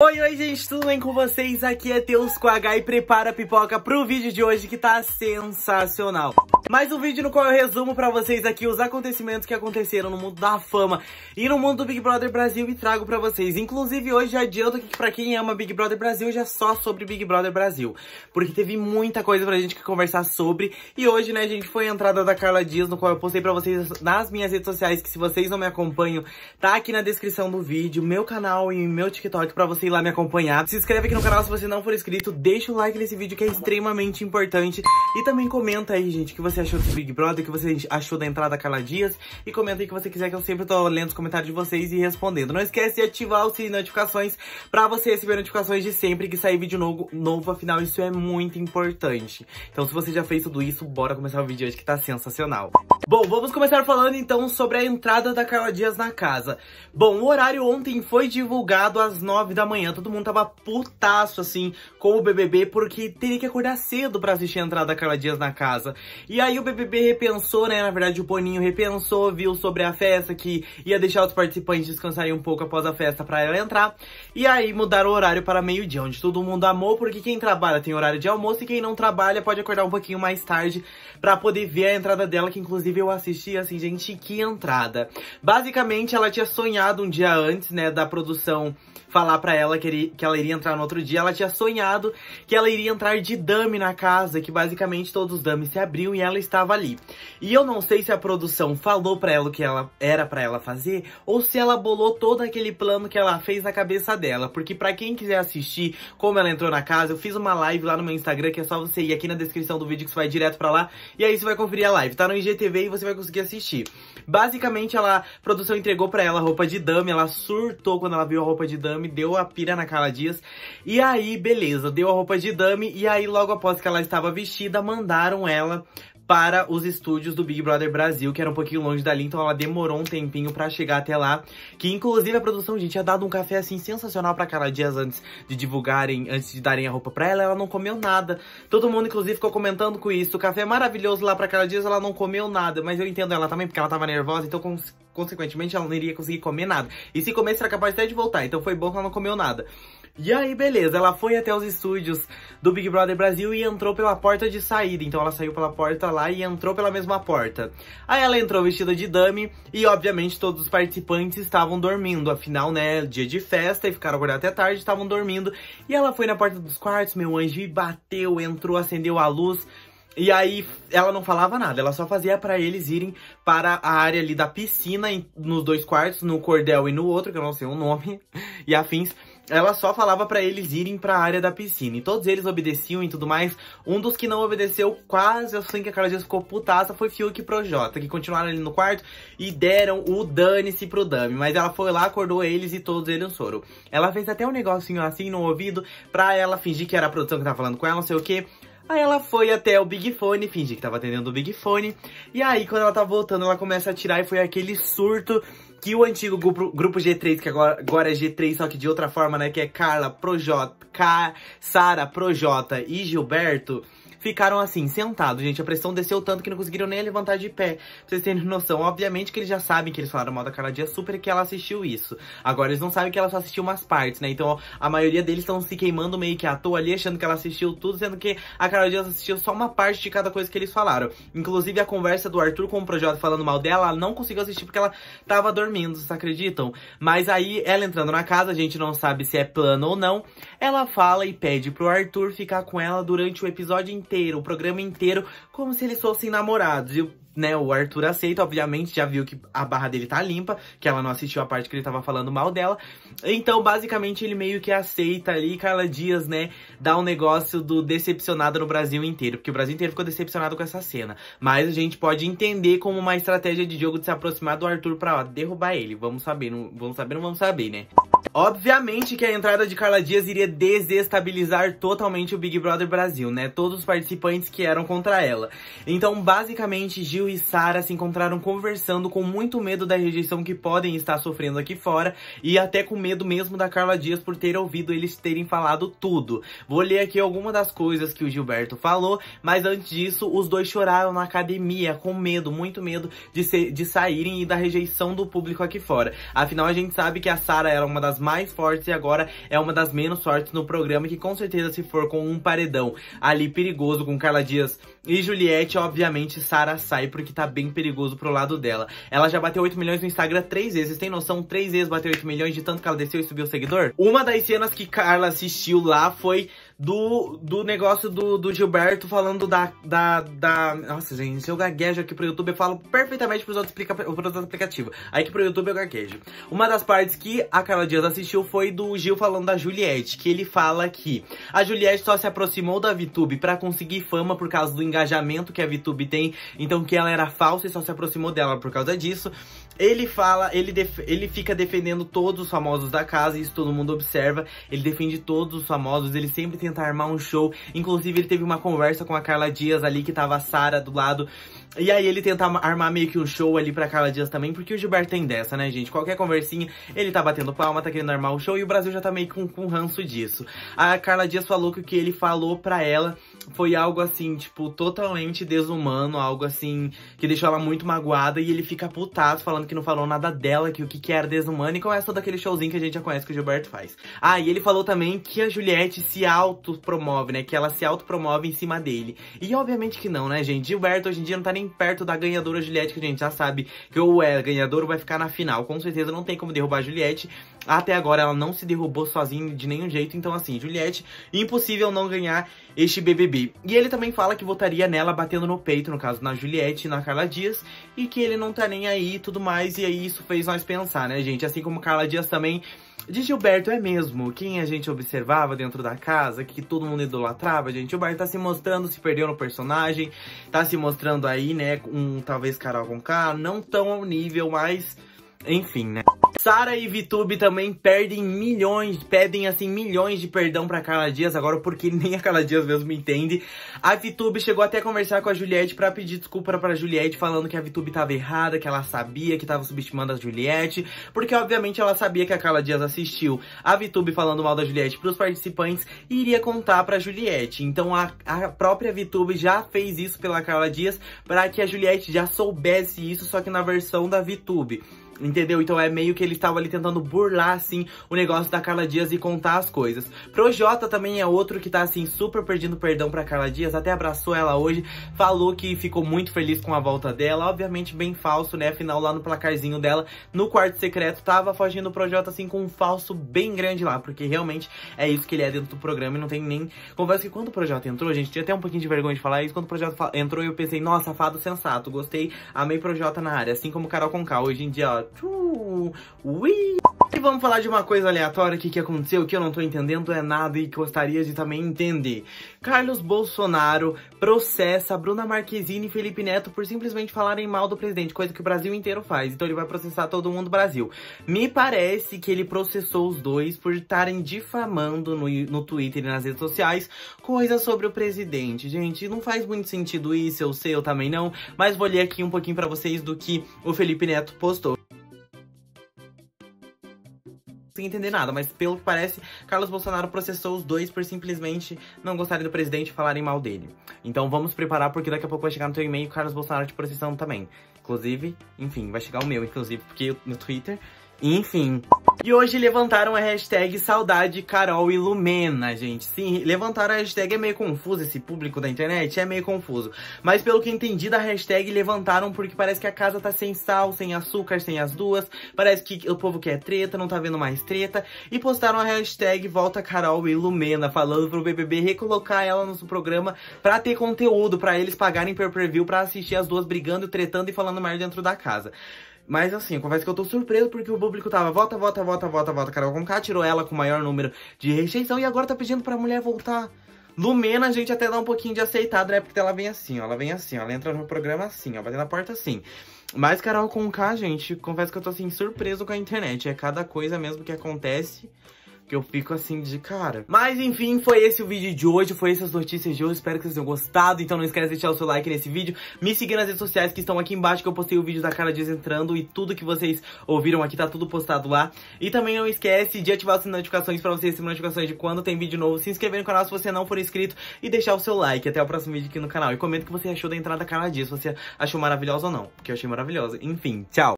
Oi, oi, gente, tudo bem com vocês? Aqui é Teus com H e prepara a pipoca pro vídeo de hoje que tá sensacional. Mais um vídeo no qual eu resumo pra vocês aqui os acontecimentos que aconteceram no mundo da fama e no mundo do Big Brother Brasil e trago pra vocês. Inclusive, hoje adianto é que pra quem ama Big Brother Brasil, já é só sobre Big Brother Brasil, porque teve muita coisa pra gente conversar sobre e hoje, né, gente, foi a entrada da Carla Dias, no qual eu postei pra vocês nas minhas redes sociais, que se vocês não me acompanham, tá aqui na descrição do vídeo, meu canal e meu TikTok pra vocês lá me acompanhar. Se inscreve aqui no canal se você não for inscrito, deixa o like nesse vídeo que é extremamente importante. E também comenta aí, gente, o que você achou do Big Brother, o que você achou da entrada da Carla Dias. E comenta aí o que você quiser, que eu sempre tô lendo os comentários de vocês e respondendo. Não esquece de ativar o sininho de notificações pra você receber notificações de sempre que sair vídeo novo, novo. Afinal, isso é muito importante. Então, se você já fez tudo isso, bora começar o vídeo hoje que tá sensacional. Bom, vamos começar falando então sobre a entrada da Carla Dias na casa. Bom, o horário ontem foi divulgado às 9 da manhã manhã, todo mundo tava putaço, assim, com o BBB, porque teria que acordar cedo pra assistir a entrada da Carla Dias na casa. E aí o BBB repensou, né, na verdade o Boninho repensou, viu sobre a festa, que ia deixar os participantes descansarem um pouco após a festa pra ela entrar. E aí mudaram o horário para meio-dia, onde todo mundo amou, porque quem trabalha tem horário de almoço e quem não trabalha pode acordar um pouquinho mais tarde pra poder ver a entrada dela, que inclusive eu assisti, assim, gente, que entrada. Basicamente, ela tinha sonhado um dia antes, né, da produção falar pra ela que, que ela iria entrar no outro dia, ela tinha sonhado que ela iria entrar de dame na casa, que basicamente todos os dummies se abriam e ela estava ali. E eu não sei se a produção falou pra ela o que ela era pra ela fazer, ou se ela bolou todo aquele plano que ela fez na cabeça dela. Porque pra quem quiser assistir como ela entrou na casa, eu fiz uma live lá no meu Instagram, que é só você ir aqui na descrição do vídeo que você vai direto pra lá, e aí você vai conferir a live. Tá no IGTV e você vai conseguir assistir. Basicamente, ela, a produção entregou pra ela roupa de dame, ela surtou quando ela viu a roupa de dame, deu a Pira na Carla Dias. E aí, beleza, deu a roupa de dame e aí logo após que ela estava vestida, mandaram ela para os estúdios do Big Brother Brasil, que era um pouquinho longe dali, então ela demorou um tempinho para chegar até lá. Que inclusive a produção, gente, tinha dado um café assim sensacional para Carla dias antes de divulgarem, antes de darem a roupa para ela, ela não comeu nada. Todo mundo inclusive ficou comentando com isso. O café é maravilhoso lá para Carla dias, ela não comeu nada, mas eu entendo ela também porque ela tava nervosa, então consequentemente ela não iria conseguir comer nada. E se comesse será capaz até de voltar, então foi bom que ela não comeu nada. E aí, beleza, ela foi até os estúdios do Big Brother Brasil e entrou pela porta de saída. Então ela saiu pela porta lá e entrou pela mesma porta. Aí ela entrou vestida de dummy e, obviamente, todos os participantes estavam dormindo. Afinal, né, dia de festa e ficaram acordados até tarde, estavam dormindo. E ela foi na porta dos quartos, meu anjo, e bateu, entrou, acendeu a luz. E aí ela não falava nada, ela só fazia para eles irem para a área ali da piscina, nos dois quartos, no cordel e no outro, que eu não sei o nome, e afins ela só falava para eles irem para a área da piscina. E todos eles obedeciam e tudo mais. Um dos que não obedeceu, quase assim que a Carla Dias ficou putaça, foi Fiuk e Projota, que continuaram ali no quarto e deram o dane-se pro Dami. Mas ela foi lá, acordou eles e todos eles foram. Ela fez até um negocinho assim no ouvido pra ela fingir que era a produção que tava falando com ela, não sei o que. Aí ela foi até o Big Fone, fingi que tava atendendo o Big Fone. E aí, quando ela tá voltando, ela começa a tirar e foi aquele surto que o antigo grupo, grupo G3, que agora, agora é G3, só que de outra forma, né? Que é Carla, Projota, K Sara, Projota e Gilberto ficaram assim, sentados, gente. A pressão desceu tanto que não conseguiram nem levantar de pé. Pra vocês terem noção. Obviamente que eles já sabem que eles falaram mal da Carla Dias super que ela assistiu isso. Agora, eles não sabem que ela só assistiu umas partes, né? Então, a maioria deles estão se queimando meio que à toa ali, achando que ela assistiu tudo, sendo que a Carla Dias assistiu só uma parte de cada coisa que eles falaram. Inclusive, a conversa do Arthur com o Projota falando mal dela, ela não conseguiu assistir porque ela tava dormindo, vocês acreditam? Mas aí, ela entrando na casa, a gente não sabe se é plano ou não, ela fala e pede pro Arthur ficar com ela durante o episódio inteiro inteiro, o programa inteiro, como se eles fossem namorados. E o né? O Arthur aceita, obviamente, já viu que a barra dele tá limpa, que ela não assistiu a parte que ele tava falando mal dela. Então, basicamente, ele meio que aceita ali, Carla Dias, né, dá um negócio do decepcionado no Brasil inteiro, porque o Brasil inteiro ficou decepcionado com essa cena. Mas a gente pode entender como uma estratégia de jogo de se aproximar do Arthur pra ó, derrubar ele. Vamos saber, não vamos saber, não vamos saber, né? Obviamente que a entrada de Carla Dias iria desestabilizar totalmente o Big Brother Brasil, né? Todos os participantes que eram contra ela. Então, basicamente, Gil e Sara se encontraram conversando com muito medo da rejeição que podem estar sofrendo aqui fora e até com medo mesmo da Carla Dias por ter ouvido eles terem falado tudo. Vou ler aqui algumas das coisas que o Gilberto falou, mas antes disso, os dois choraram na academia com medo, muito medo de, ser, de saírem e da rejeição do público aqui fora. Afinal, a gente sabe que a Sara era uma das mais fortes e agora é uma das menos fortes no programa, que com certeza se for com um paredão ali perigoso com Carla Dias e Juliette, obviamente, Sara sai porque tá bem perigoso pro lado dela. Ela já bateu 8 milhões no Instagram três vezes. Tem noção? Três vezes bateu 8 milhões de tanto que ela desceu e subiu o seguidor? Uma das cenas que Carla assistiu lá foi do, do negócio do, do Gilberto falando da, da, da... Nossa, gente, se eu gaguejo aqui pro YouTube, eu falo perfeitamente pros outros, explica, pros outros aplicativos. Aí que pro YouTube eu gaguejo. Uma das partes que a Carla Dias assistiu foi do Gil falando da Juliette, que ele fala que a Juliette só se aproximou da VTube pra conseguir fama por causa do engajamento que a VTube tem, então que ela era falsa e só se aproximou dela por causa disso. Ele fala, ele, ele fica defendendo todos os famosos da casa, isso todo mundo observa. Ele defende todos os famosos, ele sempre tenta armar um show. Inclusive, ele teve uma conversa com a Carla Dias ali, que tava a Sara do lado e aí ele tenta armar meio que um show ali pra Carla Dias também, porque o Gilberto tem dessa, né, gente? Qualquer conversinha, ele tá batendo palma, tá querendo armar o show e o Brasil já tá meio com, com ranço disso. A Carla Dias falou que o que ele falou pra ela foi algo assim, tipo, totalmente desumano, algo assim, que deixou ela muito magoada e ele fica putaço falando que não falou nada dela, que o que, era desumano e começa todo aquele showzinho que a gente já conhece que o Gilberto faz. Ah, e ele falou também que a Juliette se autopromove, né, que ela se autopromove em cima dele. E obviamente que não, né, gente? Gilberto hoje em dia não tá nem nem perto da ganhadora Juliette, que a gente já sabe que ou é ganhador ou vai ficar na final. Com certeza não tem como derrubar a Juliette. Até agora ela não se derrubou sozinha de nenhum jeito, então assim, Juliette, impossível não ganhar este BBB. E ele também fala que votaria nela batendo no peito, no caso na Juliette e na Carla Dias, e que ele não tá nem aí e tudo mais, e aí isso fez nós pensar, né, gente? Assim como Carla Dias também de Gilberto é mesmo. Quem a gente observava dentro da casa, que todo mundo idolatrava, gente. o Gilberto tá se mostrando, se perdeu no personagem, tá se mostrando aí, né, um talvez Carol com K, não tão ao nível, mas enfim, né. Sara e Vitube também perdem milhões, pedem assim milhões de perdão pra Carla Dias agora, porque nem a Carla Dias mesmo entende. A Vitube chegou até a conversar com a Juliette pra pedir desculpa pra Juliette, falando que a Vitube tava errada, que ela sabia que tava subestimando a Juliette, porque obviamente ela sabia que a Carla Dias assistiu a Vitube falando mal da Juliette pros participantes e iria contar pra Juliette. Então a, a própria Vitube já fez isso pela Carla Dias para que a Juliette já soubesse isso, só que na versão da Vitube. Entendeu? Então é meio que ele estava ali tentando burlar, assim, o negócio da Carla Dias e contar as coisas. Projota também é outro que tá, assim, super pedindo perdão pra Carla Dias, até abraçou ela hoje, falou que ficou muito feliz com a volta dela, obviamente bem falso, né? Afinal, lá no placarzinho dela, no quarto secreto, tava fugindo o Projota, assim, com um falso bem grande lá, porque realmente é isso que ele é dentro do programa e não tem nem... Confesso que quando o Projota entrou, gente, tinha até um pouquinho de vergonha de falar isso, quando o Projota entrou eu pensei, nossa, fado sensato, gostei, amei Projota na área, assim como Carol Conká, hoje em dia, ó, ui. E vamos falar de uma coisa aleatória que, que aconteceu, que eu não tô entendendo é nada e gostaria de também entender. Carlos Bolsonaro processa Bruna Marquezine e Felipe Neto por simplesmente falarem mal do presidente, coisa que o Brasil inteiro faz. Então ele vai processar todo mundo do Brasil. Me parece que ele processou os dois por estarem difamando no, no Twitter e nas redes sociais coisas sobre o presidente. Gente, não faz muito sentido isso, eu sei, eu também não, mas vou ler aqui um pouquinho para vocês do que o Felipe Neto postou sem entender nada, mas pelo que parece, Carlos Bolsonaro processou os dois por simplesmente não gostarem do presidente e falarem mal dele. Então vamos preparar, porque daqui a pouco vai chegar no teu e-mail Carlos Bolsonaro te processando também. Inclusive, enfim, vai chegar o meu, inclusive, porque no Twitter enfim. E hoje levantaram a hashtag Saudade Carol e Lumena, gente. Sim, levantaram a hashtag, é meio confuso esse público da internet, é meio confuso. Mas pelo que entendi da hashtag, levantaram porque parece que a casa tá sem sal, sem açúcar, sem as duas. Parece que o povo quer treta, não tá vendo mais treta. E postaram a hashtag Volta Carol e Lumena, falando pro BBB recolocar ela no programa pra ter conteúdo, pra eles pagarem per-per-view pra assistir as duas brigando, tretando e falando mais dentro da casa. Mas assim, eu confesso que eu tô surpreso porque o público tava volta volta volta volta volta Carol Conká tirou ela com o maior número de rejeição e agora tá pedindo pra mulher voltar. Lumena, a gente até dá um pouquinho de aceitado, né? Porque ela vem assim, ó. Ela vem assim, ó. Ela entra no programa assim, ó. Batendo na porta assim. Mas Carol Conká, gente, confesso que eu tô assim, surpreso com a internet. É cada coisa mesmo que acontece que eu fico assim de cara. Mas enfim, foi esse o vídeo de hoje, foi essas notícias de hoje, espero que vocês tenham gostado, então não esquece de deixar o seu like nesse vídeo, me seguir nas redes sociais que estão aqui embaixo, que eu postei o vídeo da Cara Dias entrando e tudo que vocês ouviram aqui tá tudo postado lá. E também não esquece de ativar as notificações pra vocês receberem notificações de quando tem vídeo novo, se inscrever no canal se você não for inscrito e deixar o seu like. Até o próximo vídeo aqui no canal e comenta o que você achou da entrada da Cara Dias, se você achou maravilhosa ou não, porque eu achei maravilhosa. Enfim, tchau!